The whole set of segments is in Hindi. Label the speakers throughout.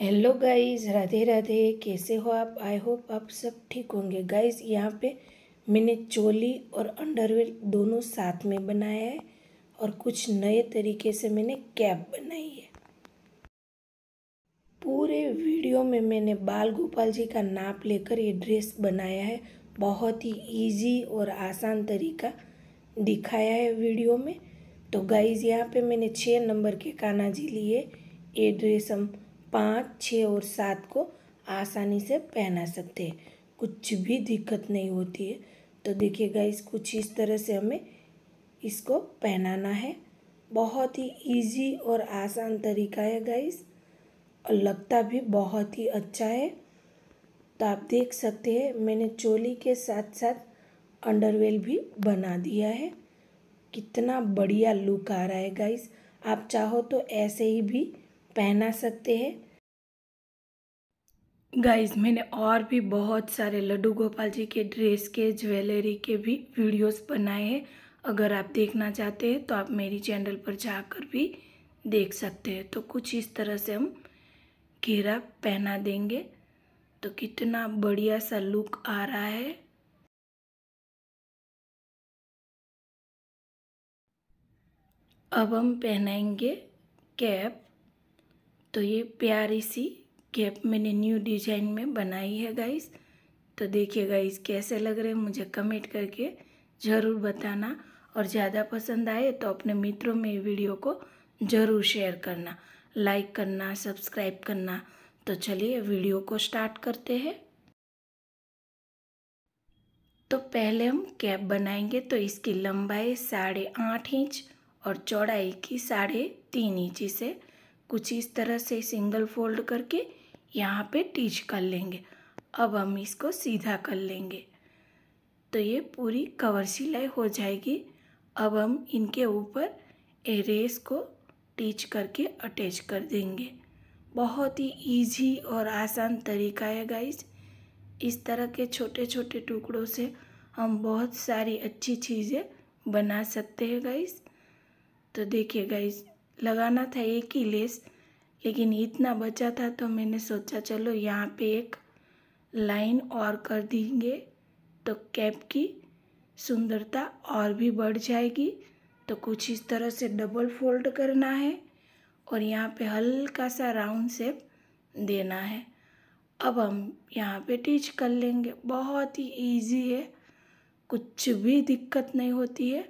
Speaker 1: हेलो गाइस राधे राधे कैसे हो आप आई होप आप सब ठीक होंगे गाइस यहाँ पे मैंने चोली और अंडरवेयर दोनों साथ में बनाया है और कुछ नए तरीके से मैंने कैप बनाई है पूरे वीडियो में मैंने बाल गोपाल जी का नाप लेकर ये ड्रेस बनाया है बहुत ही इजी और आसान तरीका दिखाया है वीडियो में तो गाइस यहाँ पे मैंने छः नंबर के काना जी लिए ये ड्रेस हम पाँच छः और सात को आसानी से पहना सकते हैं कुछ भी दिक्कत नहीं होती है तो देखिए गाइस कुछ इस तरह से हमें इसको पहनाना है बहुत ही इजी और आसान तरीका है गाइस और लगता भी बहुत ही अच्छा है तो आप देख सकते हैं मैंने चोली के साथ साथ अंडरवेल भी बना दिया है कितना बढ़िया लुक आ रहा है गाइस आप चाहो तो ऐसे ही भी पहना सकते हैं गाइज मैंने और भी बहुत सारे लड्डू गोपाल जी के ड्रेस के ज्वेलरी के भी वीडियोस बनाए हैं अगर आप देखना चाहते हैं तो आप मेरी चैनल पर जाकर भी देख सकते हैं तो कुछ इस तरह से हम घेरा पहना देंगे तो कितना बढ़िया सा लुक आ रहा है अब हम पहनाएंगे कैप तो ये प्यारी सी कैप मैंने न्यू डिजाइन में बनाई है गाइस तो देखिए गाइस कैसे लग रहे हैं मुझे कमेंट करके ज़रूर बताना और ज़्यादा पसंद आए तो अपने मित्रों में वीडियो को ज़रूर शेयर करना लाइक करना सब्सक्राइब करना तो चलिए वीडियो को स्टार्ट करते हैं तो पहले हम कैप बनाएंगे तो इसकी लंबाई साढ़े आठ इंच और चौड़ाई की साढ़े तीन इंच से कुछ इस तरह से सिंगल फोल्ड करके यहाँ पे टीच कर लेंगे अब हम इसको सीधा कर लेंगे तो ये पूरी कवर सिलाई हो जाएगी अब हम इनके ऊपर एरेस को टीच करके अटैच कर देंगे बहुत ही इजी और आसान तरीका है गाइस इस तरह के छोटे छोटे टुकड़ों से हम बहुत सारी अच्छी चीज़ें बना सकते हैं गाइस तो देखिए गाइस लगाना था एक ही लेस लेकिन इतना बचा था तो मैंने सोचा चलो यहाँ पे एक लाइन और कर देंगे तो कैप की सुंदरता और भी बढ़ जाएगी तो कुछ इस तरह से डबल फोल्ड करना है और यहाँ पे हल्का सा राउंड शेप देना है अब हम यहाँ पे टीच कर लेंगे बहुत ही इजी है कुछ भी दिक्कत नहीं होती है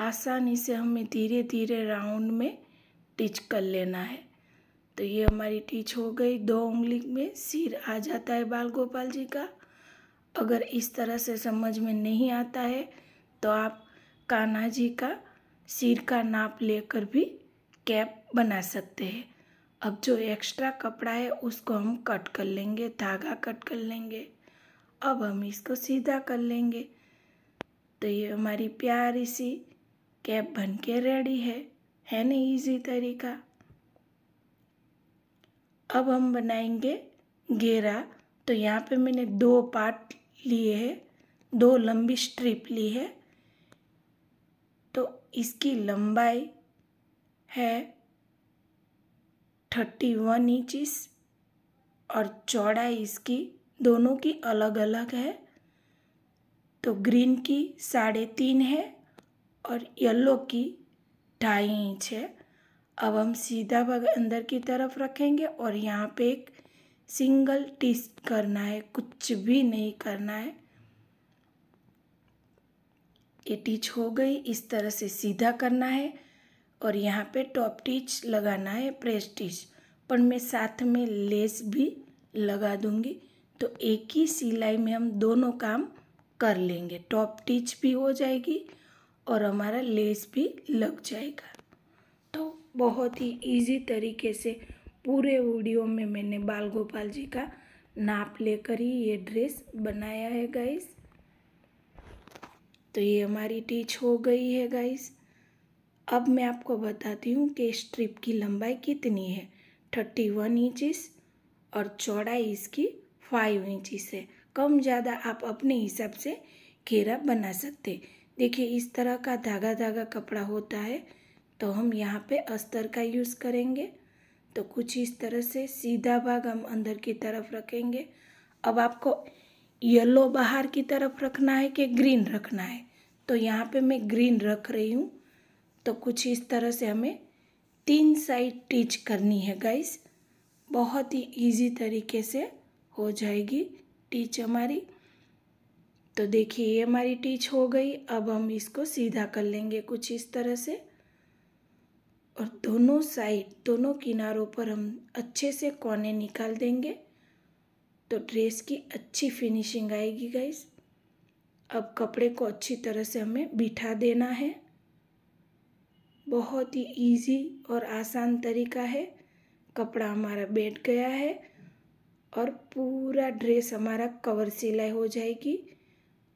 Speaker 1: आसानी से हमें धीरे धीरे राउंड में टिच कर लेना है तो ये हमारी टिच हो गई दो उंगली में सिर आ जाता है बाल गोपाल जी का अगर इस तरह से समझ में नहीं आता है तो आप कान्हा जी का सिर का नाप लेकर भी कैप बना सकते हैं अब जो एक्स्ट्रा कपड़ा है उसको हम कट कर लेंगे धागा कट कर लेंगे अब हम इसको सीधा कर लेंगे तो ये हमारी प्यारी सी कैप बन के रेडी है है ना इजी तरीका अब हम बनाएंगे घेरा तो यहाँ पे मैंने दो पार्ट लिए हैं दो लंबी स्ट्रिप ली है तो इसकी लंबाई है थर्टी वन इंचिस और चौड़ाई इसकी दोनों की अलग अलग है तो ग्रीन की साढ़े तीन है और येलो की ढाई इंच है अब हम सीधा भाग अंदर की तरफ रखेंगे और यहाँ पे एक सिंगल टिस करना है कुछ भी नहीं करना है ये टिच हो गई इस तरह से सीधा करना है और यहाँ पे टॉप टिच लगाना है प्रेस टिच पर मैं साथ में लेस भी लगा दूंगी तो एक ही सिलाई में हम दोनों काम कर लेंगे टॉप टिच भी हो जाएगी और हमारा लेस भी लग जाएगा तो बहुत ही इजी तरीके से पूरे वीडियो में मैंने बाल गोपाल जी का नाप लेकर ही ये ड्रेस बनाया है गाइस तो ये हमारी टीच हो गई है गाइस अब मैं आपको बताती हूँ कि स्ट्रिप की लंबाई कितनी है थर्टी वन इंचिस और चौड़ाई इसकी फाइव इंचिस है कम ज़्यादा आप अपने हिसाब से घेरा बना सकते देखिए इस तरह का धागा धागा कपड़ा होता है तो हम यहाँ पे अस्तर का यूज़ करेंगे तो कुछ इस तरह से सीधा भाग हम अंदर की तरफ रखेंगे अब आपको येलो बाहर की तरफ रखना है कि ग्रीन रखना है तो यहाँ पे मैं ग्रीन रख रही हूँ तो कुछ इस तरह से हमें तीन साइड टीच करनी है गाइस बहुत ही इजी तरीके से हो जाएगी टीच हमारी तो देखिए ये हमारी टीच हो गई अब हम इसको सीधा कर लेंगे कुछ इस तरह से और दोनों साइड दोनों किनारों पर हम अच्छे से कोने निकाल देंगे तो ड्रेस की अच्छी फिनिशिंग आएगी गाइस अब कपड़े को अच्छी तरह से हमें बिठा देना है बहुत ही इजी और आसान तरीका है कपड़ा हमारा बैठ गया है और पूरा ड्रेस हमारा कवर सिलाई हो जाएगी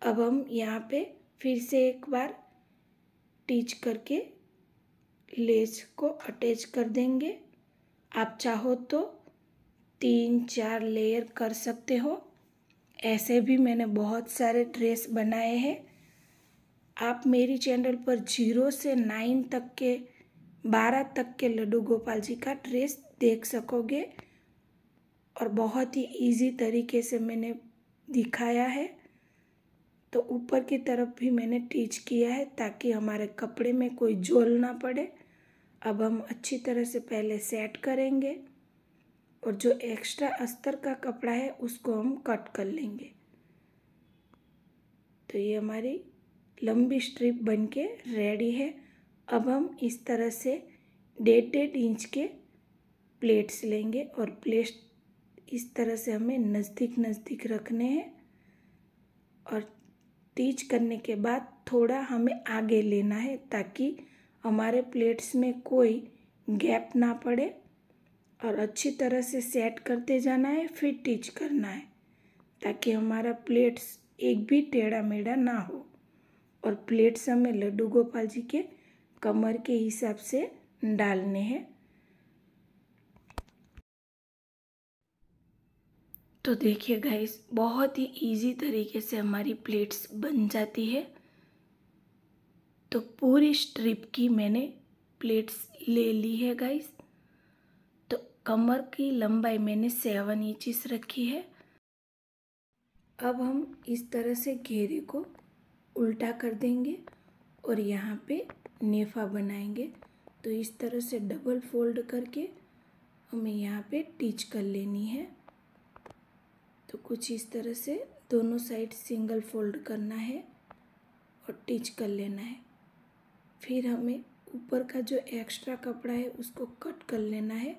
Speaker 1: अब हम यहाँ पे फिर से एक बार टीच करके लेस को अटैच कर देंगे आप चाहो तो तीन चार लेयर कर सकते हो ऐसे भी मैंने बहुत सारे ड्रेस बनाए हैं आप मेरी चैनल पर जीरो से नाइन तक के बारह तक के लड्डू गोपाल जी का ड्रेस देख सकोगे और बहुत ही इजी तरीके से मैंने दिखाया है तो ऊपर की तरफ भी मैंने टीच किया है ताकि हमारे कपड़े में कोई जोल ना पड़े अब हम अच्छी तरह से पहले सेट करेंगे और जो एक्स्ट्रा अस्तर का कपड़ा है उसको हम कट कर लेंगे तो ये हमारी लंबी स्ट्रिप बन के रेडी है अब हम इस तरह से डेढ़ डेढ़ इंच के प्लेट्स लेंगे और प्लेट्स इस तरह से हमें नज़दीक नज़दीक रखने हैं और तीज करने के बाद थोड़ा हमें आगे लेना है ताकि हमारे प्लेट्स में कोई गैप ना पड़े और अच्छी तरह से सेट करते जाना है फिर टीच करना है ताकि हमारा प्लेट्स एक भी टेढ़ा मेढ़ा ना हो और प्लेट्स हमें लड्डू गोपाल जी के कमर के हिसाब से डालने हैं तो देखिए गाइस बहुत ही इजी तरीके से हमारी प्लेट्स बन जाती है तो पूरी स्ट्रिप की मैंने प्लेट्स ले ली है गाइस तो कमर की लंबाई मैंने सेवन इंचिस रखी है अब हम इस तरह से घेरे को उल्टा कर देंगे और यहाँ पे नेफा बनाएंगे तो इस तरह से डबल फोल्ड करके हमें यहाँ पे टीच कर लेनी है तो कुछ इस तरह से दोनों साइड सिंगल फोल्ड करना है और टिच कर लेना है फिर हमें ऊपर का जो एक्स्ट्रा कपड़ा है उसको कट कर लेना है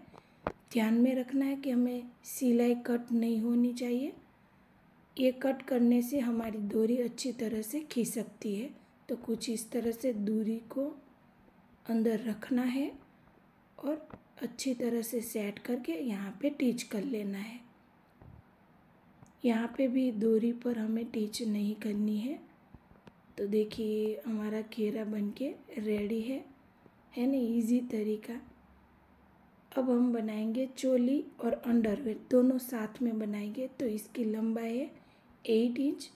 Speaker 1: ध्यान में रखना है कि हमें सिलाई कट नहीं होनी चाहिए ये कट करने से हमारी दूरी अच्छी तरह से खींच सकती है तो कुछ इस तरह से दूरी को अंदर रखना है और अच्छी तरह से सेट करके यहाँ पे टीच कर लेना है यहाँ पे भी दूरी पर हमें टीच नहीं करनी है तो देखिए हमारा घेरा बनके रेडी है है ना इजी तरीका अब हम बनाएंगे चोली और अंडरवेयर दोनों साथ में बनाएंगे तो इसकी लंबाई है एट इंच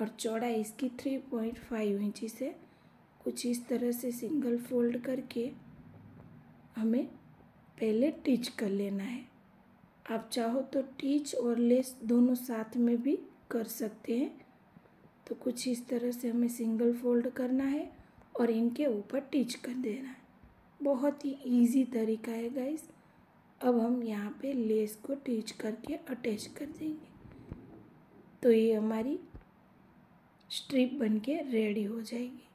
Speaker 1: और चौड़ा इसकी थ्री पॉइंट फाइव इंचज़ है कुछ इस तरह से सिंगल फोल्ड करके हमें पहले टिच कर लेना है आप चाहो तो टीच और लेस दोनों साथ में भी कर सकते हैं तो कुछ इस तरह से हमें सिंगल फोल्ड करना है और इनके ऊपर टीच कर देना है बहुत ही इजी तरीका है गाइस अब हम यहाँ पे लेस को टीच करके अटैच कर देंगे तो ये हमारी स्ट्रिप बन के रेडी हो जाएगी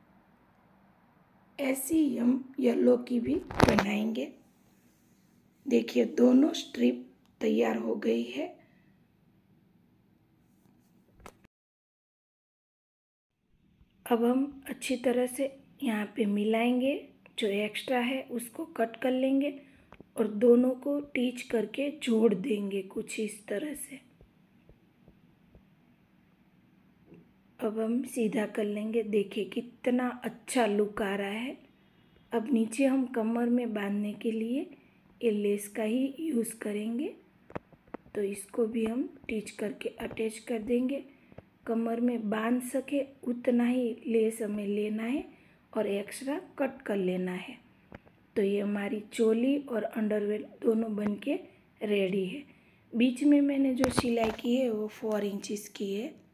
Speaker 1: ऐसी हम येलो की भी बनाएंगे देखिए दोनों स्ट्रिप तैयार हो गई है अब हम अच्छी तरह से यहाँ पे मिलाएंगे जो एक्स्ट्रा है उसको कट कर लेंगे और दोनों को टीच करके जोड़ देंगे कुछ इस तरह से अब हम सीधा कर लेंगे देखिए कितना अच्छा लुक आ रहा है अब नीचे हम कमर में बांधने के लिए ये लेस का ही यूज़ करेंगे तो इसको भी हम टीच करके अटैच कर देंगे कमर में बांध सके उतना ही लेस हमें लेना है और एक्स्ट्रा कट कर लेना है तो ये हमारी चोली और अंडरवेयर दोनों बन के रेडी है बीच में मैंने जो सिलाई की है वो फोर इंचज़ की है